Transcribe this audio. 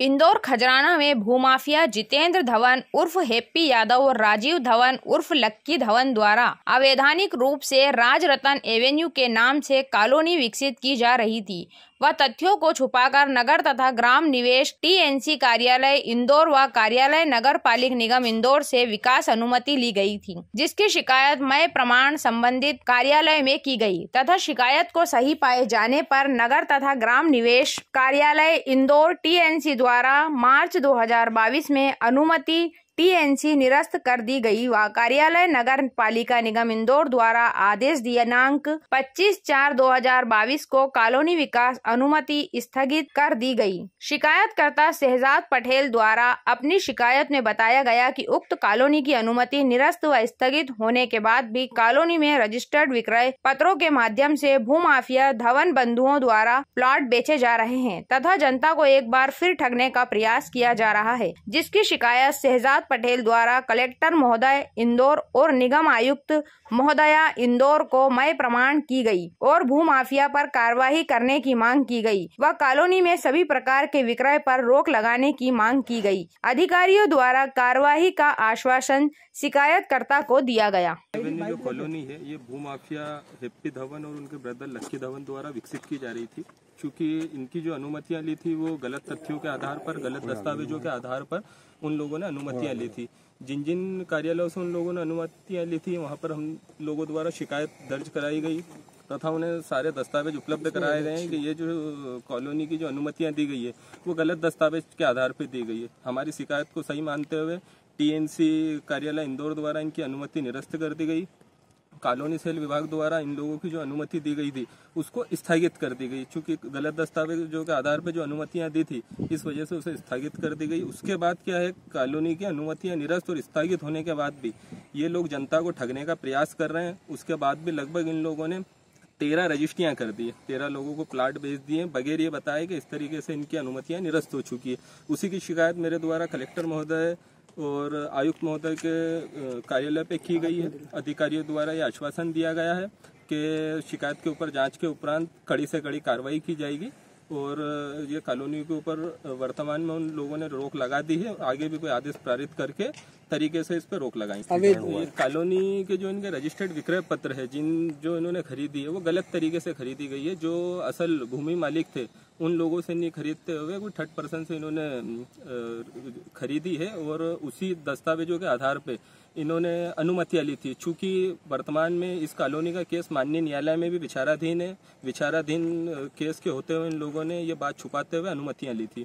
इंदौर खजराना में भूमाफिया जितेंद्र धवन उर्फ हैप्पी यादव और राजीव धवन उर्फ लक्की धवन द्वारा अवैधानिक रूप से राजरतन एवेन्यू के नाम से कॉलोनी विकसित की जा रही थी व तथ्यों को छुपाकर नगर तथा ग्राम निवेश टीएनसी कार्यालय इंदौर व कार्यालय नगर पालिक निगम इंदौर से विकास अनुमति ली गई थी जिसकी शिकायत मय प्रमाण संबंधित कार्यालय में की गई तथा शिकायत को सही पाए जाने पर नगर तथा ग्राम निवेश कार्यालय इंदौर टीएनसी द्वारा मार्च 2022 में अनुमति टीएनसी निरस्त कर दी गई व कार्यालय नगर पालिका निगम इंदौर द्वारा आदेश दिनांक 25 चार 2022 को कॉलोनी विकास अनुमति स्थगित कर दी गई। शिकायतकर्ता शहजाद पटेल द्वारा अपनी शिकायत में बताया गया कि उक्त कॉलोनी की अनुमति निरस्त व स्थगित होने के बाद भी कॉलोनी में रजिस्टर्ड विक्रय पत्रों के माध्यम से भूमाफिया धवन बंधुओं द्वारा प्लॉट बेचे जा रहे हैं तथा जनता को एक बार फिर ठगने का प्रयास किया जा रहा है जिसकी शिकायत शहजाद पटेल द्वारा कलेक्टर महोदय इंदौर और निगम आयुक्त महोदया इंदौर को मय प्रमाण की गई और भूमाफिया पर कार्यवाही करने की मांग की गई व कॉलोनी में सभी प्रकार के विक्रय पर रोक लगाने की मांग की गई अधिकारियों द्वारा कार्यवाही का आश्वासन शिकायतकर्ता को दिया गया जो कॉलोनी है ये भूमाफिया हेप्पी धवन और उनके ब्रदर लक्की धवन द्वारा विकसित की जा रही थी चूंकि इनकी जो अनुमतियां ली थी वो गलत तथ्यों के आधार पर गलत दस्तावेजों के आधार पर उन लोगों ने अनुमतियां ली थी जिन जिन कार्यालयों से उन लोगों ने अनुमतियां ली थी वहां पर हम लोगों द्वारा शिकायत दर्ज कराई गई तथा उन्हें सारे दस्तावेज उपलब्ध कराए गए हैं कि ये जो कॉलोनी की जो अनुमतियां दी गई है वो गलत दस्तावेज के आधार पर दी गई है हमारी शिकायत को सही मानते हुए टीएनसी कार्यालय इंदौर द्वारा इनकी अनुमति निरस्त कर दी गई कॉलोनी सेल विभाग द्वारा इन लोगों की जो अनुमति दी गई थी उसको स्थगित कर दी गई चूंकि गलत दस्तावेजों के आधार पर जो अनुमतियां दी थी इस वजह से उसे स्थगित कर दी गई उसके बाद क्या है कॉलोनी की अनुमतियां निरस्त और स्थगित होने के बाद भी ये लोग जनता को ठगने का प्रयास कर रहे हैं उसके बाद भी लगभग इन लोगों ने तेरह रजिस्ट्रियाँ कर दी है तेरह लोगों को प्लाट बेच दिए बगैर ये बताया कि इस तरीके से इनकी अनुमतियाँ निरस्त हो चुकी है उसी की शिकायत मेरे द्वारा कलेक्टर महोदय और आयुक्त महोदय के कार्यालय पे की गई है अधिकारियों द्वारा ये आश्वासन दिया गया है कि शिकायत के ऊपर जांच के उपरांत कड़ी से कड़ी कार्रवाई की जाएगी और ये कॉलोनी के ऊपर वर्तमान में उन लोगों ने रोक लगा दी है आगे भी कोई आदेश पारित करके तरीके से इस पर रोक लगाई कॉलोनी के जो इनके रजिस्टर्ड विक्रय पत्र है जिन जो इन्होंने खरीदी है वो गलत तरीके से खरीदी गई है जो असल भूमि मालिक थे उन लोगों से नहीं खरीदते हुए कोई थर्ड पर्सन से इन्होंने खरीदी है और उसी दस्तावेजों के आधार पे इन्होंने अनुमतियां ली थी चूंकि वर्तमान में इस कॉलोनी का केस माननीय न्यायालय में भी विचाराधीन है विचाराधीन केस के होते हुए इन लोगों ने ये बात छुपाते हुए अनुमतियाँ ली थी